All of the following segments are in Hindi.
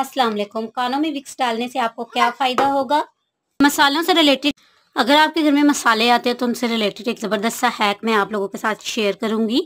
अस्सलाम वालेकुम कानों में विक्स डालने से आपको क्या फ़ायदा होगा मसालों से रिलेटेड अगर आपके घर में मसाले आते हैं तो उनसे रिलेटेड एक ज़बरदस्त सा हैक मैं आप लोगों के साथ शेयर करूंगी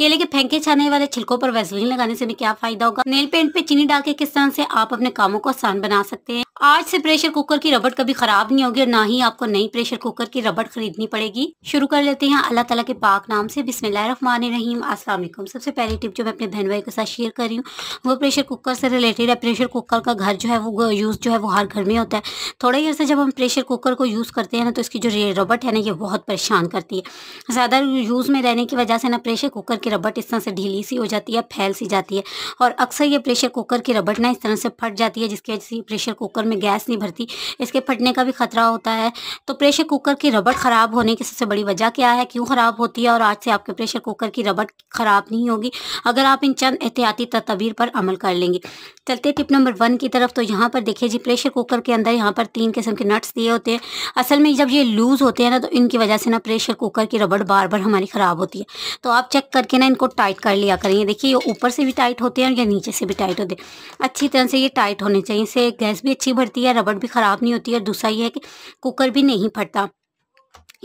केले के फेंके छाने वाले छिलकों पर वैसलीन लगाने से भी क्या फ़ायदा होगा नेल पेंट पे चीनी डाल के किस तरह से आप अपने कामों को आसान बना सकते हैं आज से प्रेशर कुकर की रबड़ कभी खराब नहीं होगी और ना ही आपको नई प्रेशर कुकर की रबड़ खरीदनी पड़ेगी शुरू कर लेते हैं अल्लाह ताला के पाक नाम से बिस्मिल्लाहमान रहीम अस्सलाम वालेकुम सबसे पहली टिप जो मैं अपने बहन भाई के साथ शेयर कर रही हूँ वो प्रेशर कुकर से रिलेटेड है प्रेशर कुकर का घर जो है वो यूज़ जो है वो हर घर में होता है थोड़ा ही से जब हम प्रेशर कुकर को यूज़ करते हैं ना तो इसकी जो रबट है ना ये बहुत परेशान करती है ज़्यादा यूज़ में रहने की वजह से ना प्रेशर कुकर की रबट इस तरह से ढीली सी हो जाती है फैल सी जाती है और अक्सर ये प्रेशर कुकर की रबट ना इस तरह से फट जाती है जिसकी वजह से प्रेशर कुकर कुकर में गैस नहीं भरती इसके फटने का भी खतरा होता है तो प्रेशर कुकर की रबड़ ख़राब होने की सबसे बड़ी वजह क्या है क्यों ख़राब होती है और आज से आपके प्रेशर कुकर की रबड़ ख़राब नहीं होगी अगर आप इन चंद एहतियाती तदबीर पर अमल कर लेंगे चलते टिप नंबर वन की तरफ तो यहाँ पर देखिए जी प्रेशर कुकर के अंदर यहाँ पर तीन किस्म के नट्स दिए होते हैं असल में जब ये लूज़ होते हैं ना तो इनकी वजह से ना प्रेशर कुकर की रबड़ बार बार हमारी ख़राब होती है तो आप चेक करके ना इनको टाइट कर लिया करेंगे देखिए ये ऊपर से भी टाइट होते हैं और ये नीचे से भी टाइट होते हैं अच्छी तरह से ये टाइट होने चाहिए इससे गैस भी अच्छी अच्छी भरती है रबड़ भी ख़राब नहीं होती है दूसरा ये है कि कुकर भी नहीं फटता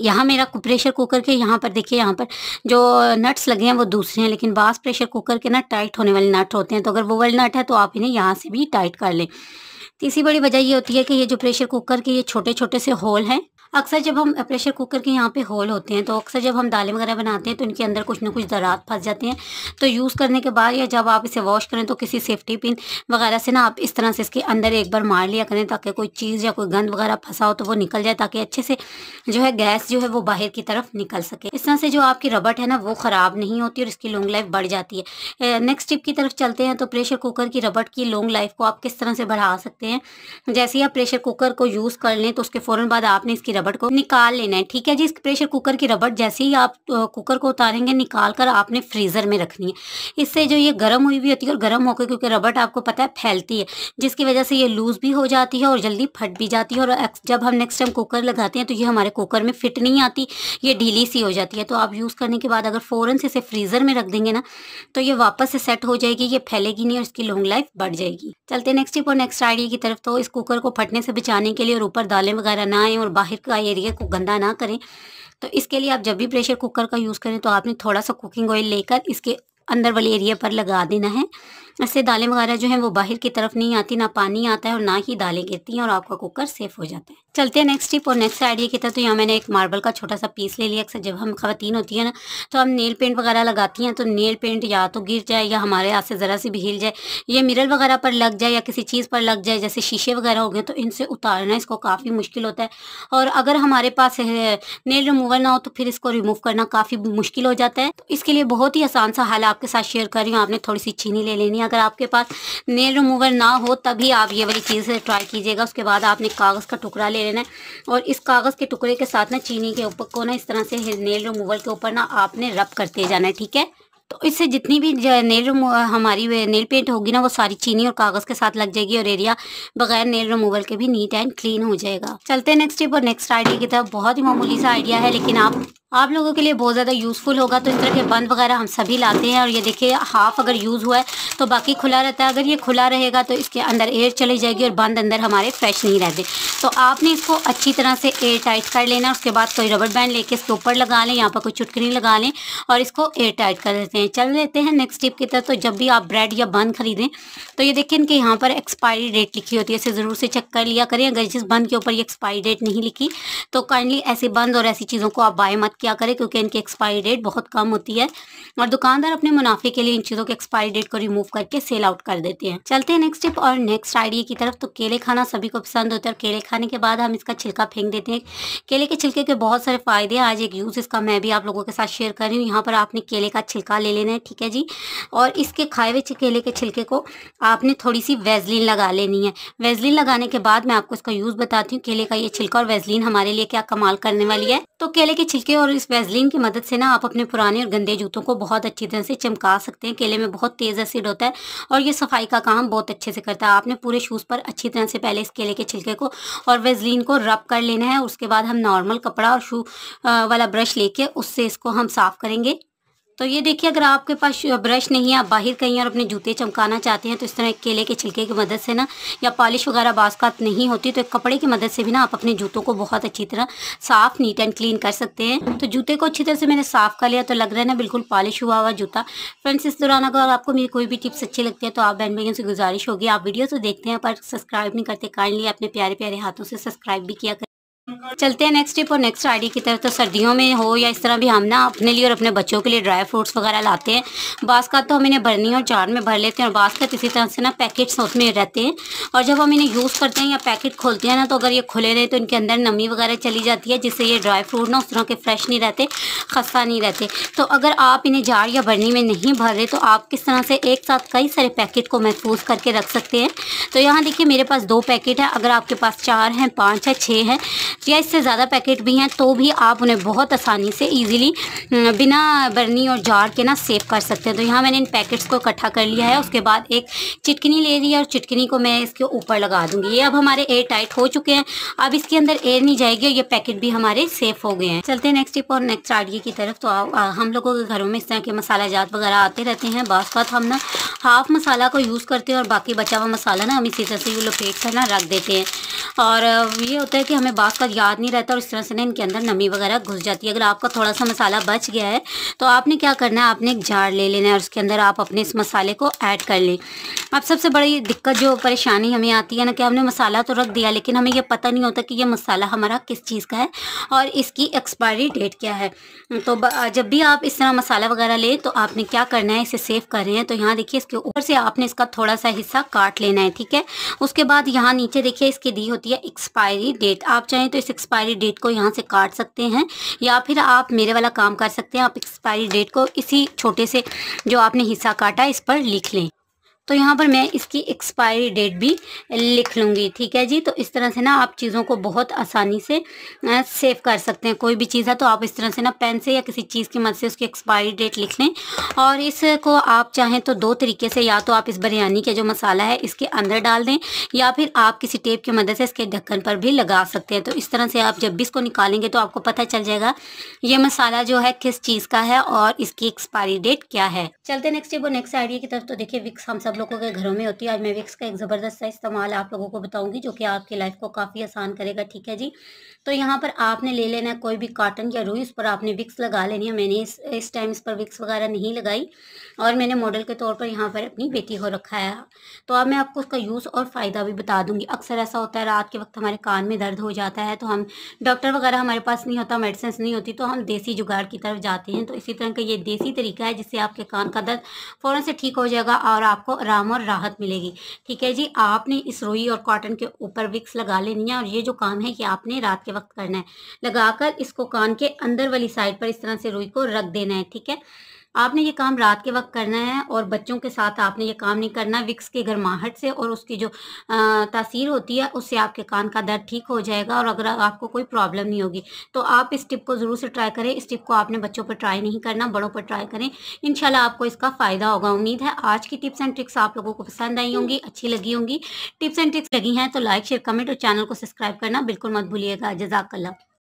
यहाँ मेरा प्रेशर कुकर के यहाँ पर देखिए यहाँ पर जो नट्स लगे हैं वो दूसरे हैं लेकिन बास प्रेशर कुकर के ना टाइट होने वाले नट होते हैं तो अगर वो वाले नट है तो आप इन्हें यहाँ से भी टाइट कर लें तीसरी बड़ी वजह ये होती है कि ये जो प्रेशर कुकर के ये छोटे छोटे से होल हैं अक्सर जब हम प्रेशर कुकर के यहाँ पे होल होते हैं तो अक्सर जब हम दालें वगैरह बनाते हैं तो इनके अंदर कुछ ना कुछ दरात फंस जाते हैं तो यूज़ करने के बाद या जब आप इसे वॉश करें तो किसी सेफ्टी पिन वगैरह से ना आप इस तरह से इसके अंदर एक बार मार लिया करें ताकि कोई चीज़ या कोई गंद वगैरह फंसा हो तो वो निकल जाए ताकि अच्छे से जो है गैस जो है वो बाहर की तरफ निकल सके इस तरह से जो आपकी रबट है ना वो ख़राब नहीं होती और इसकी लॉन्ग लाइफ बढ़ जाती है नेक्स्ट टिप की तरफ चलते हैं तो प्रेशर कुकर की रबट की लॉन्ग लाइफ को आप किस तरह से बढ़ा सकते हैं जैसे ही आप प्रेशर कुकर को यूज़ कर लें तो उसके फ़ौरन बाद आपने इसकी रबड़ को निकाल लेना है ठीक है जी इस प्रेशर कुकर की रबड़ जैसे ही आप कुकर को उतारेंगे निकाल कर आपने फ्रीज़र में रखनी है इससे जो ये गर्म हुई हुई होती है और गर्म होकर क्योंकि रबड़ आपको पता है फैलती है जिसकी वजह से ये लूज़ भी हो जाती है और जल्दी फट भी जाती है और जब हम नेक्स्ट टाइम कुकर लगाते हैं तो ये हमारे कुकर में फिट नहीं आती ये ढीली सी हो जाती है तो आप यूज़ करने के बाद अगर फ़ौरन से इसे फ्रीज़र में रख देंगे ना तो ये वापस से सेट हो जाएगी ये फैलेगी नहीं और इसकी लॉन्ग लाइफ बढ़ जाएगी चलते नेक्स्ट टिप और नेक्स्ट आइडिया की तरफ तो इस कुकर को फटने से बचाने के लिए और ऊपर दालें वगैरह ना आए और बाहर का एरिया को गंदा ना करें तो इसके लिए आप जब भी प्रेशर कुकर का यूज़ करें तो आपने थोड़ा सा कुकिंग ऑयल लेकर इसके अंदर वाले एरिया पर लगा देना है इससे दालें वगैरह जो हैं वो बाहर की तरफ नहीं आती ना पानी आता है और ना ही दालें गिरती हैं और आपका कुकर सेफ़ हो जाता है चलते हैं नेक्स्ट टिप और नेक्स्ट आइडिया की तरह तो यहाँ मैंने एक मार्बल का छोटा सा पीस ले लिया अक्सर जब हम खातन होती हैं ना तो हम नेल पेंट वगैरह लगाती हैं तो नेल पेंट या तो गिर जाए या हमारे हाथ से ज़रा सी भी हिल जाए या मिरर वगैरह पर लग जाए या किसी चीज़ पर लग जाए जैसे शीशे वगैरह हो गए तो इनसे उतारना इसको काफ़ी मुश्किल होता है और अगर हमारे पास नेल रिमूवर ना हो तो फिर इसको रिमूव करना काफ़ी मुश्किल हो जाता है तो इसके लिए बहुत ही आसान सा हाल आपके साथ शेयर कर रही हूँ आपने थोड़ी सी चीनी ले लेनी है अगर आपके पास नेल रिमूवर ना हो तभी आप ये वाली चीज़ ट्राई कीजिएगा उसके बाद आपने कागज़ का टुकड़ा ले लेना है और इस कागज़ के टुकड़े के साथ ना चीनी के ऊपर को ना इस तरह से नेल रिमूवल के ऊपर ना आपने रब करते जाना है ठीक है तो इससे जितनी भी नेल हमारी नेल पेंट होगी ना वो सारी चीनी और कागज़ के साथ लग जाएगी और एरिया बगैर नेल रिमूवल के भी नीट एंड क्लीन हो जाएगा चलते हैं नेक्स्ट स्टेप और नेक्स्ट आइडिया की तरफ बहुत ही मामूली सा आइडिया है लेकिन आप आप लोगों के लिए बहुत ज़्यादा यूज़फुल होगा तो इस तरह के बंद वगैरह हम सभी लाते हैं और ये देखिए हाफ़ अगर यूज़ हुआ है तो बाकी खुला रहता है अगर ये खुला रहेगा तो इसके अंदर एयर चली जाएगी और बंद अंदर हमारे फ्रेश नहीं रहते तो आपने इसको अच्छी तरह से एयर टाइट कर लेना उसके बाद कोई रबड़ बैंड लेके इसके ऊपर लगा लें यहाँ पर कोई चुटकनी लगा लें और इसको एयर टाइट कर देते हैं चल देते हैं नेक्स्ट टिप की तरफ तो जब भी आप ब्रेड या बंद खरीदें तो ये देखें कि यहाँ पर एक्सपायरी डेट लिखी होती है इसे ज़रूर से चेक कर लिया करें अगर जिस बंद के ऊपर ये एक्सपायरी डेट नहीं लिखी तो काइंडली ऐसे बंद और ऐसी चीज़ों को आप बाय मत किया करें क्योंकि इनकी एक्सपायरी डेट बहुत कम होती है और दुकानदार अपने मुनाफे के लिए इन चीज़ों के एक्सपायरी डेट को रिमूव करके सेल आउट कर देते हैं चलते हैं नेक्स्ट टिप और नेक्स्ट आइडिया की तरफ तो केले खाना सभी को पसंद होता है और केले खाने के बाद हम इसका छिलका फेंक देते हैं केले के छिलके के बहुत सारे फ़ायदे हैं आज एक यूज़ इसका मैं भी आप लोगों के साथ शेयर कर रही हूँ यहाँ पर आपने केले का छिलका ले लेना है ठीक है जी और इसके खाए हुए केले के छिलके को आपने थोड़ी सी वेजलिन लगा लेनी है वेजलिन लगाने के बाद मैं आपको इसका यूज़ बताती हूँ केले का ये छिलका और वेजलिन हमारे लिए क्या कमाल करने वाली है तो केले के छिलके और इस वेजलिन की मदद से ना आप अपने पुराने और गंदे जूतों को बहुत अच्छी तरह से चमका सकते हैं केले में बहुत तेज़ एसिड होता है और ये सफाई का काम बहुत अच्छे से करता है आपने पूरे शूज़ पर अच्छी तरह से पहले इस केले के छिलके को और वेजलिन को रब कर लेना है उसके बाद हम नॉर्मल कपड़ा और शू वाला ब्रश लेके उससे इसको हम साफ़ करेंगे तो ये देखिए अगर आपके पास ब्रश नहीं है आप बाहर कहीं और अपने जूते चमकाना चाहते हैं तो इस तरह केले के छिलके की मदद से ना या पॉलिश वगैरह बासकात नहीं होती तो एक कपड़े की मदद से भी ना आप अपने जूतों को बहुत अच्छी तरह साफ़ नीट एंड क्लीन कर सकते हैं तो जूते को अच्छी तरह से मैंने साफ़ कर लिया तो लग रहा है ना बिल्कुल पॉलिश हुआ हुआ जूता फ्रेंड्स इस दौरान अगर आपको मेरी कोई भी टिप्स अच्छी लगती है तो आप बहन भैया से गुजारिश होगी आप वीडियो तो देखते हैं पर सब्सक्राइब नहीं करते काइंडली अपने प्यारे प्यारे हाथों से सब्सक्राइब भी किया चलते हैं नेक्स्ट टिप और नेक्स्ट आईडी की तरफ तो सर्दियों में हो या इस तरह भी हम ना अपने लिए और अपने बच्चों के लिए ड्राई फ्रूट्स वगैरह लाते हैं बास का तो हम इन्हें भरनी और जार में भर लेते हैं और बास का इसी तरह से ना पैकेट्स उसमें रहते हैं और जब हम इन्हें यूज़ करते हैं या पैकेट खोलते हैं ना तो अगर ये खुले रहे तो इनके अंदर नमी वगैरह चली जाती है जिससे ये ड्राई फ्रूट ना उस तरह के फ्रेश नहीं रहते खस्ता नहीं रहते तो अगर आप इन्हें जार या भरनी में नहीं भर रहे तो आप किस तरह से एक साथ कई सारे पैकेट को महफूज करके रख सकते हैं तो यहाँ देखिए मेरे पास दो पैकेट है अगर आपके पास चार हैं पाँच है छः है या इससे ज़्यादा पैकेट भी हैं तो भी आप उन्हें बहुत आसानी से ईजिली बिना बर्नी और जार के ना सेव कर सकते हैं तो यहाँ मैंने इन पैकेट्स को इकट्ठा कर लिया है उसके बाद एक चिटकनी ले ली है और चिटकनी को मैं इसके ऊपर लगा दूँगी ये अब हमारे एयर टाइट हो चुके हैं अब इसके अंदर एयर नहीं जाएगी और ये पैकेट भी हमारे सेफ हो गए हैं चलते हैं नेक्स्ट टिप और नेक्स्ट आइडिया की तरफ तो आ, हम लोगों के घरों में इस तरह के मसाला जात वगैरह आते रहते हैं बास हम ना हाफ मसाला को यूज़ करते हैं और बाकी बचा हुआ मसाला ना हम इसी तरह से ये लपेट कर ना रख देते हैं और ये होता है कि हमें बात का याद नहीं रहता और इस तरह से ना इनके अंदर नमी वगैरह घुस जाती है अगर आपका थोड़ा सा मसाला बच गया है तो आपने क्या करना है आपने एक जार ले लेना है और उसके अंदर आप अपने इस मसाले को ऐड कर लें अब सबसे बड़ी दिक्कत जो परेशानी हमें आती है ना कि हमने मसाला तो रख दिया लेकिन हमें ये पता नहीं होता कि ये मसाला हमारा किस चीज़ का है और इसकी एक्सपायरी डेट क्या है तो जब भी आप इस तरह मसाला वगैरह लें तो आपने क्या करना है इसे सेव कर रहे हैं तो यहाँ देखिए इसके ऊपर से आपने इसका थोड़ा सा हिस्सा काट लेना है ठीक है उसके बाद यहाँ नीचे देखिए इसकी दी होती होती है एक्सपायरी डेट आप चाहें तो इस एक्सपायरी डेट को यहाँ से काट सकते हैं या फिर आप मेरे वाला काम कर सकते हैं आप एक्सपायरी डेट को इसी छोटे से जो आपने हिस्सा काटा इस पर लिख लें तो यहाँ पर मैं इसकी एक्सपायरी डेट भी लिख लूँगी ठीक है जी तो इस तरह से ना आप चीज़ों को बहुत आसानी से सेव कर सकते हैं कोई भी चीज़ है तो आप इस तरह से ना पेन से या किसी चीज़ की मदद से उसकी एक्सपायरी डेट लिख लें और इसको आप चाहें तो दो तरीके से या तो आप इस बिरयानी का जो मसाला है इसके अंदर डाल दें या फिर आप किसी टेप की मदद से इसके ढक्कन पर भी लगा सकते हैं तो इस तरह से आप जब भी इसको निकालेंगे तो आपको पता चल जाएगा ये मसाला जो है किस चीज़ का है और इसकी एक्सपायरी डेट क्या है चलते नेक्स्ट वो नेक्स्ट आइडिया की तरफ तो देखिए विक्स हम सब लोगों के घरों में होती है आज मैं विक्स का एक ज़बरदस्त सा इस्तेमाल आप लोगों को बताऊंगी जो कि आपकी लाइफ को काफ़ी आसान करेगा ठीक है जी तो यहाँ पर आपने ले लेना है कोई भी काटन या रूई उस पर आपने विक्स लगा लेनी है मैंने इस इस टाइम इस पर विक्स वगैरह नहीं लगाई और मैंने मॉडल के तौर पर यहाँ पर अपनी बेटी को रखा है तो अब मैं आपको उसका यूज़ और फ़ायदा भी बता दूँगी अक्सर ऐसा होता है रात के वक्त हमारे कान में दर्द हो जाता है तो हम डॉक्टर वगैरह हमारे पास नहीं होता मेडिसिन नहीं होती तो हम देसी जुगाड़ की तरफ जाते हैं तो इसी तरह का ये देसी तरीका है जिससे आपके कान का दर्द फ़ौरन से ठीक हो जाएगा और आपको आराम और राहत मिलेगी ठीक है जी आपने इस रोई और कॉटन के ऊपर विक्स लगा लेनी है और ये जो काम है कि आपने रात के वक्त करना है लगाकर इसको कान के अंदर वाली साइड पर इस तरह से रुई को रख देना है ठीक है आपने ये काम रात के वक्त करना है और बच्चों के साथ आपने ये काम नहीं करना विक्स के गर्माहट से और उसकी जो तासीर होती है उससे आपके कान का दर्द ठीक हो जाएगा और अगर आपको कोई प्रॉब्लम नहीं होगी तो आप इस टिप को ज़रूर से ट्राई करें इस टिप को आपने बच्चों पर ट्राई नहीं करना बड़ों पर ट्राई करें इन आपको इसका फ़ायदा होगा उम्मीद है आज की टिप्स एंड ट्रिक्स आप लोगों को पसंद आई होंगी अच्छी लगी होंगी टिप्स एंड ट्रिक्स लगी हैं तो लाइक शेयर कमेंट और चैनल को सब्सक्राइब करना बिल्कुल मत भूलिएगा जजाकल्ला